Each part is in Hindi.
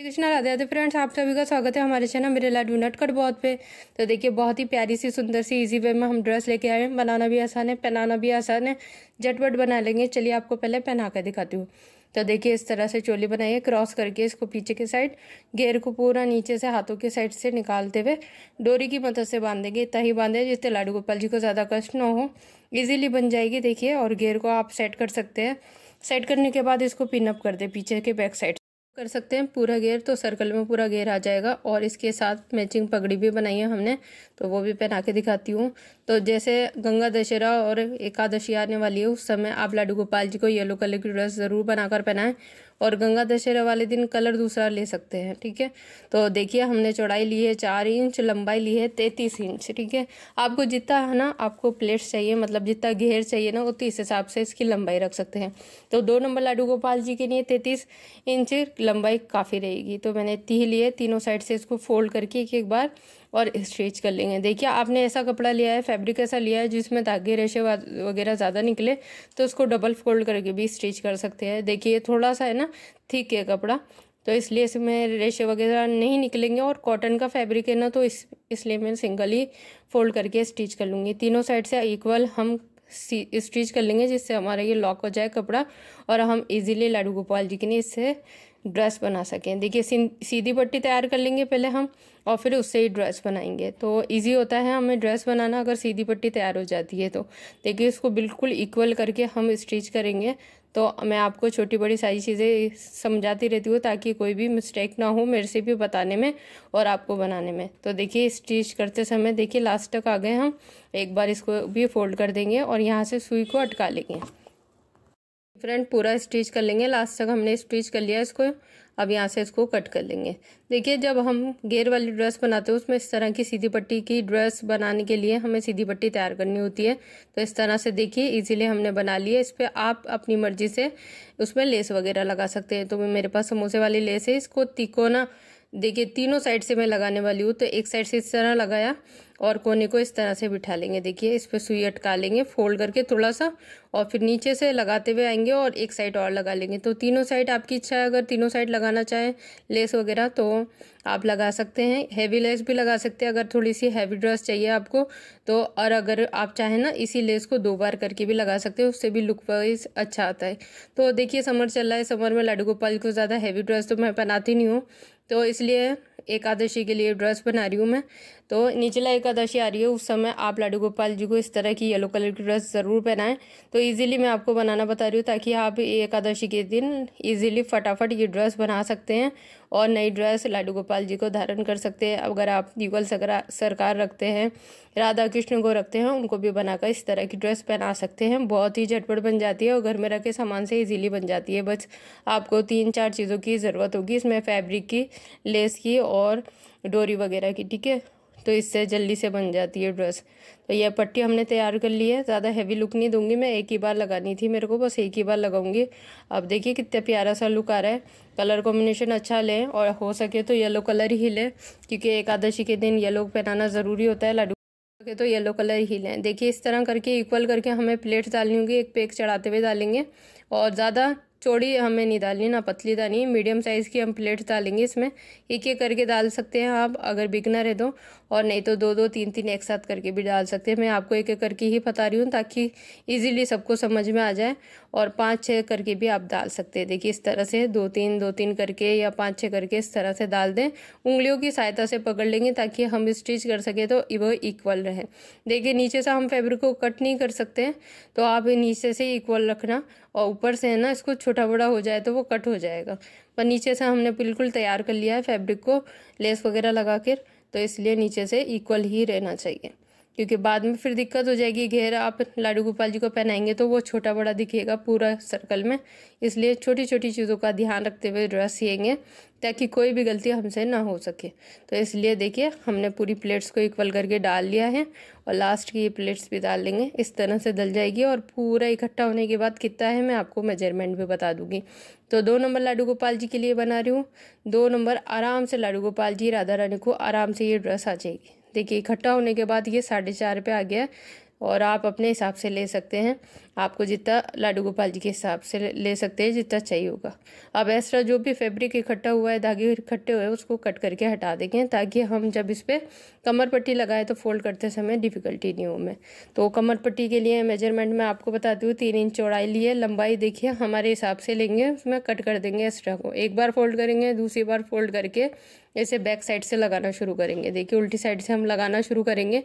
श्री कृष्णा राधे राधे फ्रेंड्स आप सभी का स्वागत है हमारे चैनल मेरे लाडू नट कट बहुत पे तो देखिए बहुत ही प्यारी सी सुंदर सी इजी वे में हम ड्रेस लेके आए हैं बनाना भी आसान है पहनाना भी आसान है झटपट बना लेंगे चलिए आपको पहले पहना कर दिखाती हूँ तो देखिए इस तरह से चोली बनाइए क्रॉस करके इसको पीछे के साइड घेर को पूरा नीचे से हाथों के साइड से निकालते हुए डोरी की मदद से बांधेंगे इतना ही बांधे जिससे लाडू गोपाल जी को ज़्यादा कष्ट ना हो इजीली बन जाएगी देखिए और घेर को आप सेट कर सकते हैं सेट करने के बाद इसको पिनअप कर दे पीछे के बैक साइड कर सकते हैं पूरा घेर तो सर्कल में पूरा घेर आ जाएगा और इसके साथ मैचिंग पगड़ी भी बनाई है हमने तो वो भी पहना के दिखाती हूँ तो जैसे गंगा दशहरा और एकादशी आने वाली है उस समय आप लाडू गोपाल जी को येलो कलर की ड्रेस ज़रूर बनाकर पहनाएं और गंगा दशहरा वाले दिन कलर दूसरा ले सकते हैं ठीक है तो देखिए हमने चौड़ाई ली है चार इंच लंबाई ली है तैंतीस इंच ठीक है आपको जितना है ना आपको प्लेट्स चाहिए मतलब जितना घेर चाहिए ना उतनी इस हिसाब से इसकी लंबाई रख सकते हैं तो दो नंबर लाडू गोपाल जी के लिए तैंतीस इंच लंबाई काफ़ी रहेगी तो मैंने इतनी ही लिए तीनों साइड से इसको फोल्ड करके एक एक बार और स्ट्रेच कर लेंगे देखिए आपने ऐसा कपड़ा लिया है फैब्रिक ऐसा लिया है जिसमें धागे रेशे वगैरह ज़्यादा निकले तो उसको डबल फोल्ड करके भी स्टिच कर सकते हैं देखिए थोड़ा सा है ना थिक है कपड़ा तो इसलिए इसमें रेशे वगैरह नहीं निकलेंगे और कॉटन का फैब्रिक है ना तो इस इसलिए मैं सिंगल ही फोल्ड करके स्टिच कर लूँगी तीनों साइड से इक्वल हम स्टिच कर लेंगे जिससे हमारा ये लॉक हो जाए कपड़ा और हम इजीली लाडू गोपाल जी के लिए इससे ड्रेस बना सकें देखिए सीधी पट्टी तैयार कर लेंगे पहले हम और फिर उससे ही ड्रेस बनाएंगे तो इजी होता है हमें ड्रेस बनाना अगर सीधी पट्टी तैयार हो जाती है तो देखिए इसको बिल्कुल इक्वल करके हम स्टिच करेंगे तो मैं आपको छोटी बड़ी सारी चीज़ें समझाती रहती हूँ ताकि कोई भी मिस्टेक ना हो मेरे से भी बताने में और आपको बनाने में तो देखिए स्टिच करते समय देखिए लास्ट तक आ गए हम एक बार इसको भी फोल्ड कर देंगे और यहाँ से सुई को अटका लेंगे फ्रेंड पूरा स्टिच कर लेंगे लास्ट तक हमने स्टिच कर लिया इसको अब यहाँ से इसको कट कर लेंगे देखिए जब हम गेयर वाली ड्रेस बनाते हैं उसमें इस तरह की सीधी पट्टी की ड्रेस बनाने के लिए हमें सीधी पट्टी तैयार करनी होती है तो इस तरह से देखिए इजीली हमने बना लिया है इस पर आप अपनी मर्जी से उसमें लेस वगैरह लगा सकते हैं तो मेरे पास समोसे वाली लेस है इसको तिकोना देखिए तीनों साइड से मैं लगाने वाली हूँ तो एक साइड से इस तरह लगाया और कोने को इस तरह से बिठा लेंगे देखिए इस पर सुई अटका लेंगे फोल्ड करके थोड़ा सा और फिर नीचे से लगाते हुए आएंगे और एक साइड और लगा लेंगे तो तीनों साइड आपकी इच्छा है अगर तीनों साइड लगाना चाहें लेस वगैरह तो आप लगा सकते हैं हैवी लेस भी लगा सकते हैं अगर थोड़ी सी हैवी ड्रेस चाहिए आपको तो और अगर आप चाहें ना इसी लेस को दो बार करके भी लगा सकते हैं उससे भी लुक वाइज अच्छा आता है तो देखिए समर चल रहा है समर में लड्डू गोपाल को ज़्यादा हैवी ड्रेस तो मैं पहनाती नहीं हूँ तो इसलिए एकादशी के लिए ड्रेस बना रही हूँ मैं तो निचला एकादशी आ रही है उस समय आप लाडू गोपाल जी को इस तरह की येलो कलर की ड्रेस ज़रूर पहनाएं तो इजीली मैं आपको बनाना बता रही हूँ ताकि आप एकादशी के दिन इजीली फटाफट ये ड्रेस बना सकते हैं और नई ड्रेस लाडू गोपाल जी को धारण कर सकते हैं अगर आप युगल सरकार रखते हैं राधा कृष्ण को रखते हैं उनको भी बनाकर इस तरह की ड्रेस पहना सकते हैं बहुत ही झटपट बन जाती है और घर में रखे सामान से इजीली बन जाती है बस आपको तीन चार चीज़ों की ज़रूरत होगी इसमें फैब्रिक की लेस की और डोरी वगैरह की ठीक है तो इससे जल्दी से बन जाती है ड्रेस तो यह पट्टी हमने तैयार कर ली है ज़्यादा हैवी लुक नहीं दूंगी मैं एक ही बार लगानी थी मेरे को बस एक ही बार लगाऊंगी अब देखिए कितना प्यारा सा लुक आ रहा है कलर कॉम्बिनेशन अच्छा लें और हो सके तो येलो कलर ही लें क्योंकि एकादशी के दिन येलो पहनाना ज़रूरी होता है लाडू सके तो येलो कलर ही लें देखिए इस तरह करके इक्वल करके हमें प्लेट डालनी होगी एक पेक चढ़ाते हुए डालेंगे और ज़्यादा चौड़ी हमें नहीं डालनी ना पतली डालनी मीडियम साइज़ की हम प्लेट डालेंगे इसमें एक एक करके डाल सकते हैं आप अगर बिगनर है तो और नहीं तो दो दो तीन तीन एक साथ करके भी डाल सकते हैं मैं आपको एक एक करके ही बता रही हूँ ताकि ईजिली सबको समझ में आ जाए और पाँच छः करके भी आप डाल सकते हैं देखिए इस तरह से दो तीन दो तीन करके या पाँच छः करके इस तरह से डाल दें उंगलियों की सहायता से पकड़ लेंगे ताकि हम स्टिच कर सकें तो वह इक्वल रहे देखिए नीचे से हम फेब्रिक को कट नहीं कर सकते हैं तो आप नीचे से इक्वल रखना और ऊपर से है ना इसको छोटा बड़ा हो जाए तो वो कट हो जाएगा पर नीचे से हमने बिल्कुल तैयार कर लिया है फैब्रिक को लेस वगैरह लगा कर तो इसलिए नीचे से इक्वल ही रहना चाहिए क्योंकि बाद में फिर दिक्कत हो जाएगी घेर आप लाडू गोपाल जी को पहनाएंगे तो वो छोटा बड़ा दिखेगा पूरा सर्कल में इसलिए छोटी छोटी चीज़ों का ध्यान रखते हुए ड्रेस सीएंगे ताकि कोई भी गलती हमसे ना हो सके तो इसलिए देखिए हमने पूरी प्लेट्स को इक्वल करके डाल लिया है और लास्ट की ये प्लेट्स भी डाल लेंगे इस तरह से डल जाएगी और पूरा इकट्ठा होने के बाद कितना है मैं आपको मेजरमेंट भी बता दूंगी तो दो नंबर लाडू गोपाल जी के लिए बना रही हूँ दो नंबर आराम से लाडू गोपाल जी राधा रानी को आराम से ये ड्रेस आ जाएगी देखिए इकट्ठा होने के बाद ये साढ़े चार पे आ गया और आप अपने हिसाब से ले सकते हैं आपको जितना लाडू गोपाल जी के हिसाब से ले सकते हैं जितना चाहिए होगा अब एक्स्ट्रा जो भी फैब्रिक इकट्ठा हुआ है धागे इकट्ठे हुए हैं उसको कट करके हटा देंगे ताकि हम जब इस पर कमर पट्टी लगाए तो फोल्ड करते समय डिफ़िकल्टी नहीं हो मैं तो कमर पट्टी के लिए मेजरमेंट मैं आपको बताती हूँ तीन इंच चौड़ाई लिए लंबाई देखिए हमारे हिसाब से लेंगे उसमें कट कर देंगे एक्स्ट्रा को एक बार फोल्ड करेंगे दूसरी बार फोल्ड करके ऐसे बैक साइड से लगाना शुरू करेंगे देखिए उल्टी साइड से हम लगाना शुरू करेंगे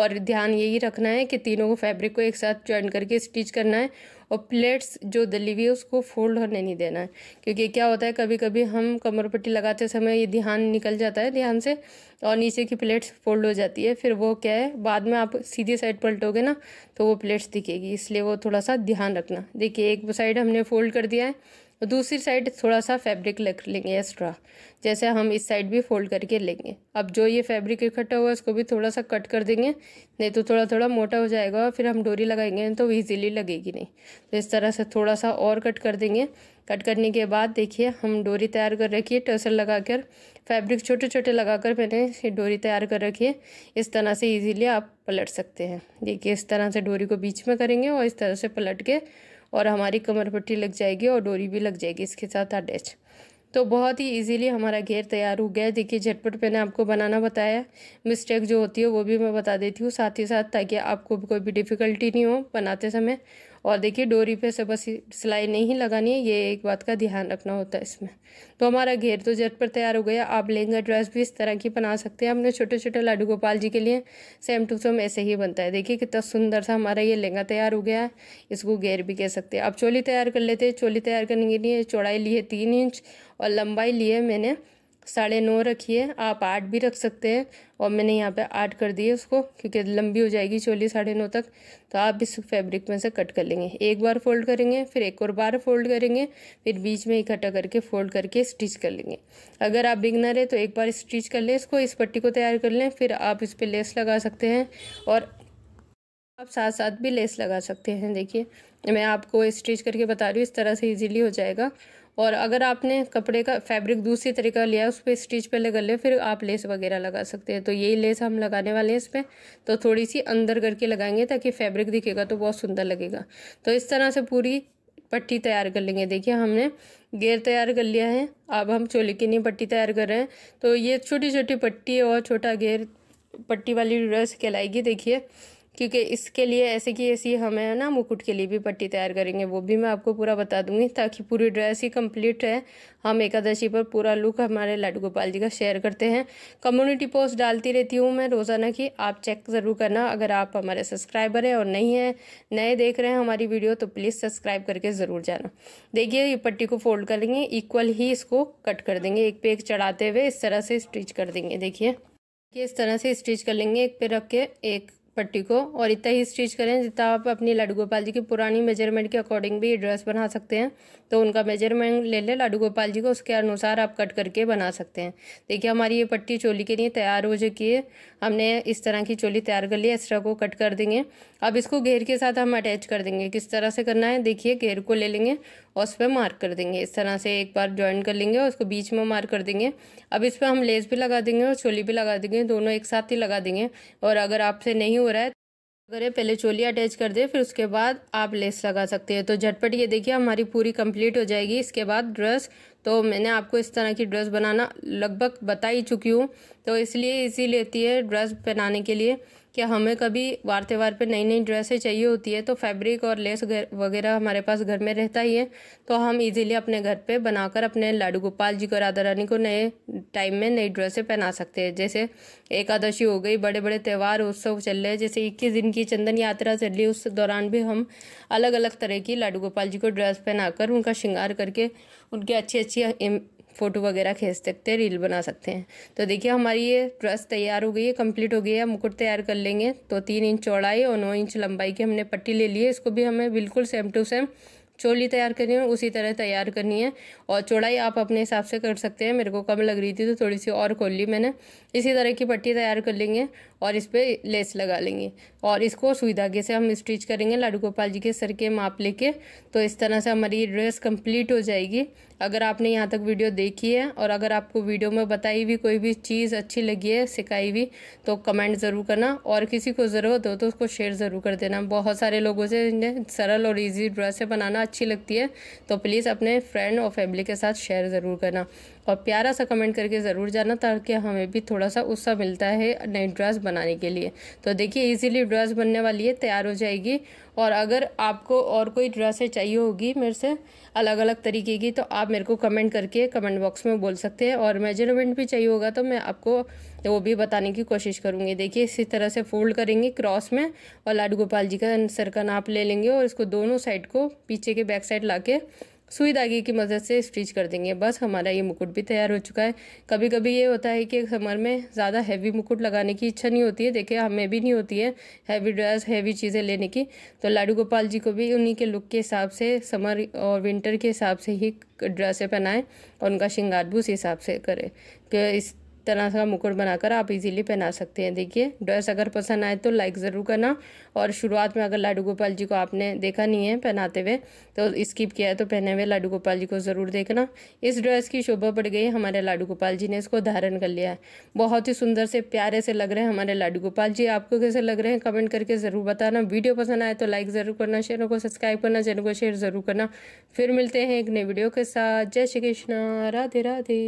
और ध्यान यही रखना है कि तीनों को फैब्रिक को एक साथ ज्वाइन करके स्टिच करना है और प्लेट्स जो दली हुई है उसको फोल्ड होने नहीं देना है क्योंकि क्या होता है कभी कभी हम कमर पट्टी लगाते समय ये ध्यान निकल जाता है ध्यान से और नीचे की प्लेट्स फोल्ड हो जाती है फिर वो क्या है बाद में आप सीधे साइड पलटोगे ना तो वो प्लेट्स दिखेगी इसलिए वो थोड़ा सा ध्यान रखना देखिए एक साइड हमने फोल्ड कर दिया है और तो दूसरी साइड थोड़ा सा फैब्रिक लग लेंगे एक्स्ट्रा जैसे हम इस साइड भी फोल्ड करके लेंगे अब जो ये फैब्रिक इकट्ठा हुआ है उसको भी थोड़ा सा कट कर देंगे नहीं तो थोड़ा थोड़ा मोटा हो जाएगा और फिर हम डोरी लगाएंगे तो ईजिली लगेगी नहीं तो इस तरह से थोड़ा सा और कट कर देंगे कट करने के बाद देखिए हम डोरी तैयार कर रखी है टसल कर फैब्रिक छोटे छोटे लगा कर मैंने ये डोरी तैयार कर रखी है इस तरह से ईजीली आप पलट सकते हैं देखिए इस तरह से डोरी को बीच में करेंगे और इस तरह से पलट के और हमारी कमर पट्टी लग जाएगी और डोरी भी लग जाएगी इसके साथ अटैच तो बहुत ही इजीली हमारा घेर तैयार हो गया है देखिए झटपट मैंने आपको बनाना बताया मिस्टेक जो होती है वो भी मैं बता देती हूँ साथ ही साथ ताकि आपको कोई भी डिफ़िकल्टी नहीं हो बनाते समय और देखिए डोरी पे से बस सिलाई नहीं लगानी है ये एक बात का ध्यान रखना होता है इसमें तो हमारा घेर तो जट पर तैयार हो गया आप लहंगा ड्रेस भी इस तरह की बना सकते हैं हमने छोटे छोटे लाडू गोपाल जी के लिए सेम टू सेम ऐसे ही बनता है देखिए कितना सुंदर सा हमारा ये लहंगा तैयार हो गया है इसको घेर भी कह सकते हैं आप चोली तैयार कर लेते हैं चोली तैयार करने के लिए चौड़ाई ली है तीन इंच और लंबाई ली है मैंने साढ़े नौ रखिए आप आठ भी रख सकते हैं और मैंने यहाँ पे आठ कर दिए उसको क्योंकि लंबी हो जाएगी चोली साढ़े नौ तक तो आप इस फैब्रिक में से कट कर लेंगे एक बार फोल्ड करेंगे फिर एक और बार फोल्ड करेंगे फिर बीच में इकट्ठा करके फोल्ड करके स्टिच कर लेंगे अगर आप बिगनर है तो एक बार स्टिच कर लें इसको इस पट्टी को तैयार कर लें फिर आप इस पर लेस लगा सकते हैं और आप साथ साथ भी लेस लगा सकते हैं देखिए मैं आपको स्टिच करके बता रही हूँ इस तरह से इजीली हो जाएगा और अगर आपने कपड़े का फैब्रिक दूसरी तरीका लिया उस पर स्टिच पहले कर ले फिर आप लेस वगैरह लगा सकते हैं तो यही लेस हम लगाने वाले हैं इस पर तो थोड़ी सी अंदर करके लगाएंगे ताकि फैब्रिक दिखेगा तो बहुत सुंदर लगेगा तो इस तरह से पूरी पट्टी तैयार कर लेंगे देखिए हमने घेर तैयार कर लिया है अब हम चोले की नहीं पट्टी तैयार कर रहे हैं तो ये छोटी छोटी पट्टी और छोटा गेयर पट्टी वाली ड्रेस कहलाएगी देखिए क्योंकि इसके लिए ऐसे की ऐसी हमें ना मुकुट के लिए भी पट्टी तैयार करेंगे वो भी मैं आपको पूरा बता दूंगी ताकि पूरी ड्रेस ही कंप्लीट है हम एकादशी पर पूरा लुक हमारे लाडू गोपाल जी का शेयर करते हैं कम्युनिटी पोस्ट डालती रहती हूँ मैं रोज़ाना की आप चेक ज़रूर करना अगर आप हमारे सब्सक्राइबर हैं और नहीं हैं नए देख रहे हैं हमारी वीडियो तो प्लीज़ सब्सक्राइब करके ज़रूर जाना देखिए ये पट्टी को फोल्ड कर लेंगे इक्वल ही इसको कट कर देंगे एक पे एक चढ़ाते हुए इस तरह से स्टिच कर देंगे देखिए कि इस तरह से स्टिच कर लेंगे एक पे रख के एक पट्टी को और इतना ही स्टिच करें जितना आप अपनी लाडू गोपाल जी की पुरानी मेजरमेंट के अकॉर्डिंग भी ड्रेस बना सकते हैं तो उनका मेजरमेंट ले लें लाडू गोपाल जी को उसके अनुसार आप कट करके बना सकते हैं देखिए हमारी ये पट्टी चोली के लिए तैयार हो चुकी है हमने इस तरह की चोली तैयार कर ली एक्स्ट्रा को कट कर देंगे अब इसको घेर के साथ हम अटैच कर देंगे किस तरह से करना है देखिए घेर को ले लेंगे और उस पर मार्क कर देंगे इस तरह से एक बार ज्वाइन कर लेंगे और उसको बीच में मार्क कर देंगे अब इस पर हम लेस भी लगा देंगे और चोली भी लगा देंगे दोनों एक साथ ही लगा देंगे और अगर आपसे नहीं हो रहा है तो अगर ये पहले चोली अटैच कर दे फिर उसके बाद आप लेस लगा सकते हैं तो झटपट ये देखिए हमारी पूरी कंप्लीट हो जाएगी इसके बाद ड्रेस तो मैंने आपको इस तरह की ड्रेस बनाना लगभग बता ही चुकी हूँ तो इसलिए इसी लेती है ड्रेस पहनाने के लिए कि हमें कभी वार त्यौहार पर नई नई ड्रेसें चाहिए होती है तो फैब्रिक और लेस वगैरह हमारे पास घर में रहता ही है तो हम इजीली अपने घर पे बनाकर अपने लाडू गोपाल जी को राधा रानी को नए टाइम में नई ड्रेसें पहना सकते हैं जैसे एकादशी हो गई बड़े बड़े त्यौहार उत्सव चल रहे हैं जैसे इक्कीस दिन की चंदन यात्रा चल रही उस दौरान भी हम अलग अलग तरह की लाडू गोपाल जी को ड्रेस पहनाकर उनका श्रृंगार करके उनके अच्छे अच्छी फ़ोटो वगैरह खींच सकते हैं रील बना सकते हैं तो देखिए हमारी ये ड्रेस तैयार हो गई है कंप्लीट हो गई है मुकुट तैयार कर लेंगे तो तीन इंच चौड़ाई और नौ इंच लंबाई की हमने पट्टी ले ली है इसको भी हमें बिल्कुल सेम टू सेम चोली तैयार करनी है उसी तरह तैयार करनी है और चौड़ाई आप अपने हिसाब से कर सकते हैं मेरे को कम लग रही थी तो थोड़ी सी और खोल ली मैंने इसी तरह की पट्टी तैयार कर लेंगे और इस पर लेस लगा लेंगे और इसको सुई धागे से हम स्टिच करेंगे लाडू गोपाल जी के सर के माप लेके तो इस तरह से हमारी ड्रेस कंप्लीट हो जाएगी अगर आपने यहाँ तक वीडियो देखी है और अगर आपको वीडियो में बताई हुई कोई भी चीज़ अच्छी लगी है सिखाई हुई तो कमेंट ज़रूर करना और किसी को ज़रूरत हो तो उसको शेयर ज़रूर कर देना बहुत सारे लोगों से इन्हें सरल और ईजी ड्रेसें बनाना अच्छी लगती है तो प्लीज़ अपने फ्रेंड और फैमिली के साथ शेयर ज़रूर करना और प्यारा सा कमेंट करके ज़रूर जाना ताकि हमें भी थोड़ा सा उत्साह मिलता है नई ड्रेस बनाने के लिए तो देखिए इजीली ड्रेस बनने वाली है तैयार हो जाएगी और अगर आपको और कोई ड्रेसें चाहिए होगी मेरे से अलग अलग तरीके की तो आप मेरे को कमेंट करके कमेंट बॉक्स में बोल सकते हैं और मेजरमेंट भी चाहिए होगा तो मैं आपको वो भी बताने की कोशिश करूँगी देखिए इसी तरह से फोल्ड करेंगे क्रॉस में और लाडू गोपाल जी का सर का नाप ले लेंगे और इसको दोनों साइड को पीछे के बैक साइड ला सुई धागे की मदद से स्टिच कर देंगे बस हमारा ये मुकुट भी तैयार हो चुका है कभी कभी ये होता है कि समर में ज़्यादा हैवी मुकुट लगाने की इच्छा नहीं होती है देखिए हमें भी नहीं होती है हैवी ड्रेस हैवी चीज़ें लेने की तो लाडू गोपाल जी को भी उन्हीं के लुक के हिसाब से समर और विंटर के हिसाब से ही ड्रेसें पहनाएं और उनका श्रृंगार भी उस हिसाब से करें कि इस तरह का मुकुट बनाकर आप इजीली पहना सकते हैं देखिए ड्रेस अगर पसंद आए तो लाइक ज़रूर करना और शुरुआत में अगर लाडू गोपाल जी को आपने देखा नहीं है पहनाते हुए तो स्किप किया है तो पहने हुए लाडू गोपाल जी को ज़रूर देखना इस ड्रेस की शोभा बढ़ गई हमारे लाडू गोपाल जी ने इसको धारण कर लिया है बहुत ही सुंदर से प्यारे से लग रहे हैं हमारे लाडू गोपाल जी आपको कैसे लग रहे हैं कमेंट करके ज़रूर बताना वीडियो पसंद आए तो लाइक ज़रूर करना चैनल को सब्सक्राइब करना चैनल को शेयर ज़रूर करना फिर मिलते हैं एक नए वीडियो के साथ जय श्री कृष्णा राधे राधे